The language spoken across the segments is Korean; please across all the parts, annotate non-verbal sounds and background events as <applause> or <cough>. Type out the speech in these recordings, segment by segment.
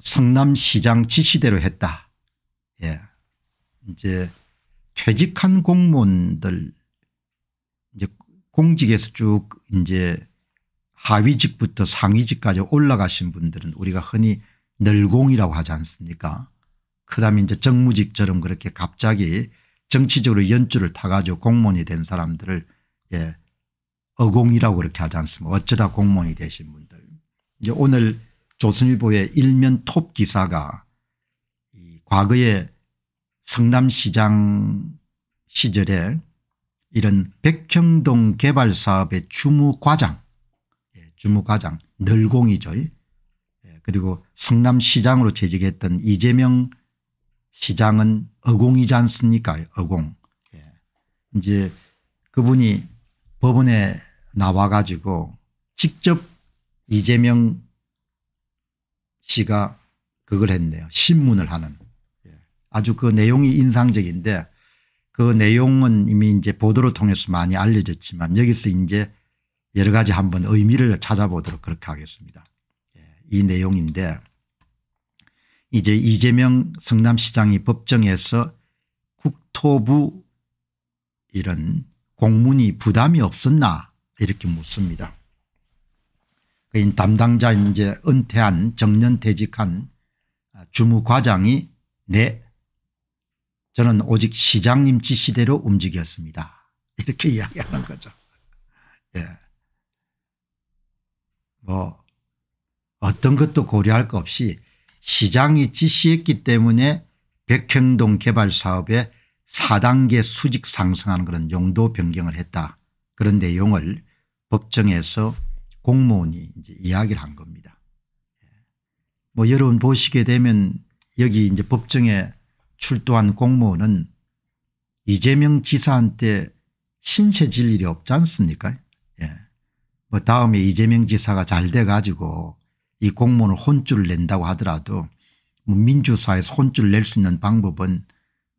성남시장 지시대로 했다. 예. 이제 퇴직한 공무원들 이제 공직에서 쭉 이제 하위직부터 상위직까지 올라가신 분들은 우리가 흔히 늘공이라고 하지 않습니까? 그다음에 이제 정무직처럼 그렇게 갑자기 정치적으로 연줄을 타가지고 공무원이 된 사람들을 예 어공이라고 그렇게 하지 않습니까? 어쩌다 공무원이 되신 분들. 이제 오늘 조선일보의 일면 톱 기사가 이 과거에 성남시장 시절에 이런 백형동 개발 사업의 주무과장 예, 주무과장 늘공이죠. 예, 그리고 성남시장으로 재직했던 이재명 시장은 어공이지 않습니까 어공. 예. 이제 그분이 법원에 나와 가지고 직접 이재명 씨가 그걸 했네요. 신문을 하는. 예. 아주 그 내용이 인상적인데 그 내용은 이미 이제 보도를 통해서 많이 알려졌지만 여기서 이제 여러 가지 한번 의미를 찾아보도록 그렇게 하겠습니다. 예, 이 내용인데 이제 이재명 성남시장이 법정에서 국토부 이런 공문이 부담이 없었나 이렇게 묻습니다. 그 담당자 이제 은퇴한 정년퇴직한 아, 주무과장이 네 저는 오직 시장님 지시대로 움직였습니다. <laughs> 이렇게 이야기하는 거죠. 예. 뭐 어떤 것도 고려할 것 없이 시장이 지시했기 때문에 백형동 개발 사업에 4단계 수직 상승하는 그런 용도 변경을 했다. 그런 내용을 법정에서 공무원이 이제 이야기를 한 겁니다. 예. 뭐 여러분 보시게 되면 여기 이제 법정에 출두한 공무원은 이재명 지사한테 신세 질 일이 없지 않습니까? 예. 뭐 다음에 이재명 지사가 잘 돼 가지고 이 공무원을 혼쭐을 낸다고 하더라도 뭐 민주사에서 혼쭐을 낼 수 있는 방법은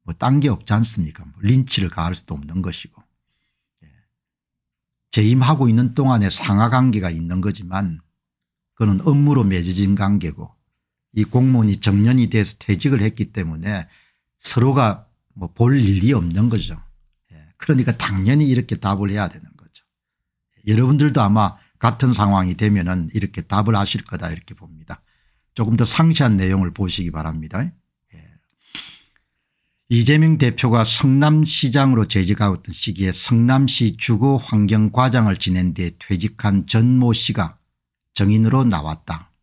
뭐 딴 게 없지 않습니까? 뭐 린치를 가할 수도 없는 것이고 재임하고 있는 동안에 상하관계가 있는 거지만 그는 업무로 맺어진 관계고 이 공무원이 정년이 돼서 퇴직을 했기 때문에 서로가 뭐 볼 일이 없는 거죠. 예, 그러니까 당연히 이렇게 답을 해야 되는 거죠. 예, 여러분들도 아마 같은 상황이 되면 은 이렇게 답을 하실 거다 이렇게 봅니다. 조금 더 상세한 내용을 보시기 바랍니다. 이재명 대표가 성남시장으로 재직하였던 시기에 성남시 주거환경과장을 지낸 뒤 퇴직한 전 모 씨가 정인으로 나왔다.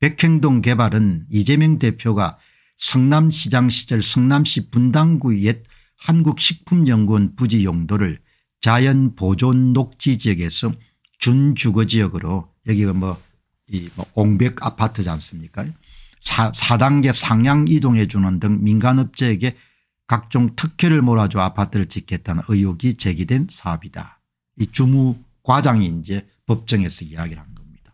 백행동 개발은 이재명 대표가 성남시장 시절 성남시 분당구 옛 한국식품연구원 부지 용도를 자연보존 녹지 지역에서 준주거지역으로 여기가 뭐, 이뭐 옹백 아파트지 않습니까 4, 단계 상향 이동해 주는 등 민간업체에게 각종 특혜를 몰아줘 아파트를 짓겠다는 의혹이 제기된 사업이다. 이 주무 과장이 이제 법정에서 이야기를 한 겁니다.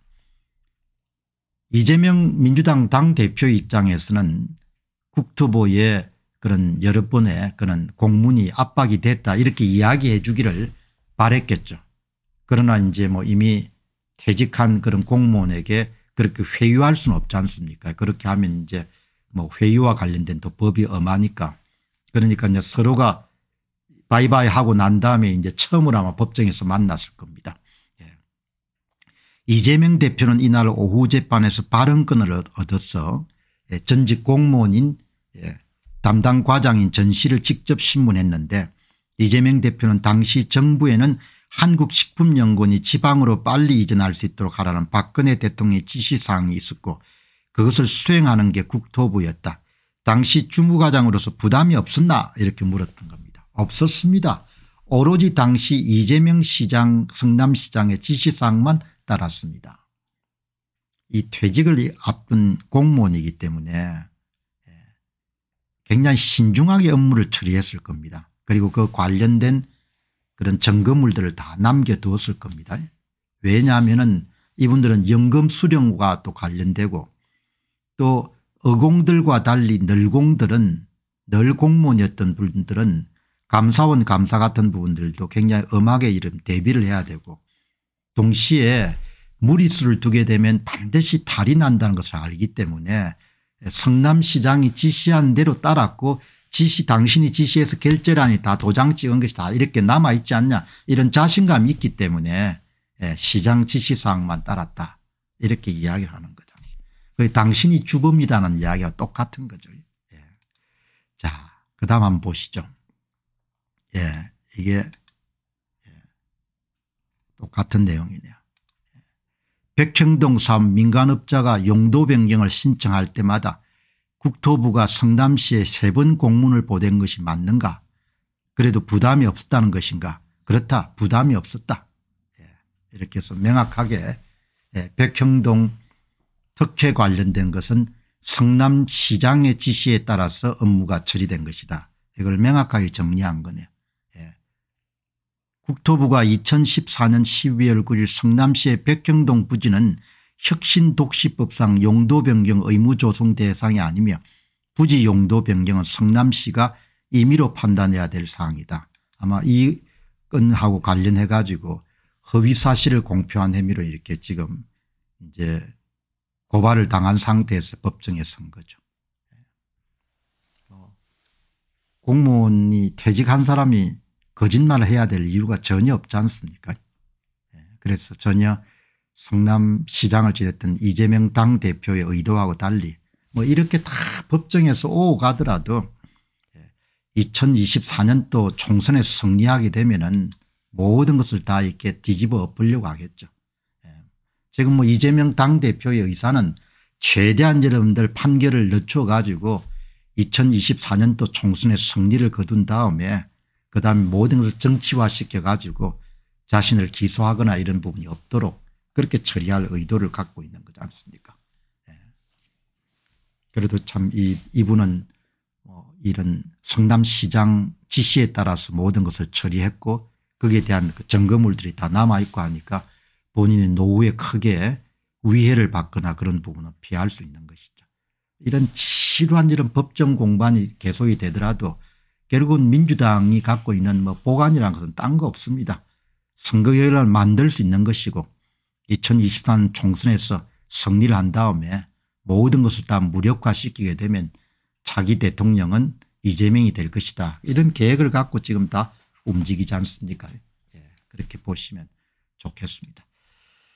이재명 민주당 당대표 입장에서는 국토부의 그런 여러 번의 그런 공문이 압박이 됐다 이렇게 이야기해 주기를 바랬겠죠. 그러나 이제 뭐 이미 퇴직한 그런 공무원에게 그렇게 회유할 수는 없지 않습니까 그렇게 하면 이제 뭐 회유와 관련된 또 법이 엄하니까 그러니까요 서로가 바이바이 하고 난 다음에 이제 처음으로 아마 법정에서 만났을 겁니다. 예. 이재명 대표는 이날 오후 재판에서 발언권을 얻어서 예, 전직 공무원인 예, 담당 과장인 전 씨를 직접 신문했는데 이재명 대표는 당시 정부에는 한국식품연구원이 지방으로 빨리 이전할 수 있도록 하라는 박근혜 대통령의 지시사항이 있었고 그것을 수행하는 게 국토부였다. 당시 주무과장으로서 부담이 없었나 이렇게 물었던 겁니다. 없었습니다. 오로지 당시 이재명 시장 성남시장의 지시사항만 따랐습니다. 이 퇴직을 앞둔 공무원이기 때문에 예, 굉장히 신중하게 업무를 처리했을 겁니다. 그리고 그 관련된 그런 점검물들을 다 남겨두었을 겁니다. 왜냐하면 이분들은 연금 수령과 또 관련되고 또 어공들과 달리 늘공들은 늘 공무원이었던 분들은 감사원 감사 같은 부분들도 굉장히 엄하게 이름 대비를 해야 되고 동시에 무리수를 두게 되면 반드시 탈이 난다는 것을 알기 때문에 성남시장이 지시한 대로 따랐고 지시 당신이 지시해서 결제란이다 도장 찍은 것이 다 이렇게 남아있지 않냐 이런 자신감이 있기 때문에 예, 시장 지시사항만 따랐다 이렇게 이야기를 하는 거예요. 그 당신이 주범이라는 이야기와 똑같은 거죠. 예. 자, 그 다음 한 번 보시죠. 예, 이게 예. 똑같은 내용이네요. 예. 백형동 사 민간업자가 용도 변경을 신청할 때마다 국토부가 성남시에 세 번 공문을 보낸 것이 맞는가 그래도 부담이 없었다는 것인가 그렇다 부담이 없었다 예. 이렇게 해서 명확하게 예. 백형동 특혜 관련된 것은 성남시장의 지시에 따라서 업무가 처리된 것이다. 이걸 명확하게 정리한 거네요. 예. 국토부가 2014년 12월 9일 성남시의 백경동 부지는 혁신독시법상 용도변경 의무조성 대상이 아니며 부지 용도변경은 성남시가 임의로 판단해야 될 사항이다. 아마 이 건하고 관련해 가지고 허위사실을 공표한 혐의로 이렇게 지금 이제 고발을 당한 상태에서 법정에 선 거죠. 공무원이 퇴직한 사람이 거짓말을 해야 될 이유가 전혀 없지 않습니까 예, 그래서 전혀 성남시장을 지냈던 이재명 당대표의 의도하고 달리 뭐 이렇게 다 법정에서 오고 가더라도 2024년도 예, 총선에서 승리하게 되면 은 모든 것을 다 이렇게 뒤집어 엎으려고 하겠죠. 지금 뭐 이재명 당대표의 의사는 최대한 여러분들 판결을 늦춰 가지고 2024년도 총선에 승리를 거둔 다음에 그다음에 모든 것을 정치화시켜 가지고 자신을 기소하거나 이런 부분이 없도록 그렇게 처리할 의도를 갖고 있는 거지 않습니까 예. 그래도 참 이 이분은 뭐 이런 성남시장 지시에 따라서 모든 것을 처리했고 거기에 대한 그 점검물들이 다 남아있고 하니까 본인의 노후에 크게 위해를 받거나 그런 부분은 피할 수 있는 것이죠. 이런 실한 이런 법정 공반이 계속이 되더라도 결국은 민주당이 갖고 있는 뭐 보관이라는 것은 딴 거 없습니다. 선거여론을 만들 수 있는 것이고 2023 총선에서 승리를 한 다음에 모든 것을 다 무력화시키게 되면 자기 대통령은 이재명이 될 것이다. 이런 계획을 갖고 지금 다 움직이지 않습니까 예, 그렇게 보시면 좋겠습니다.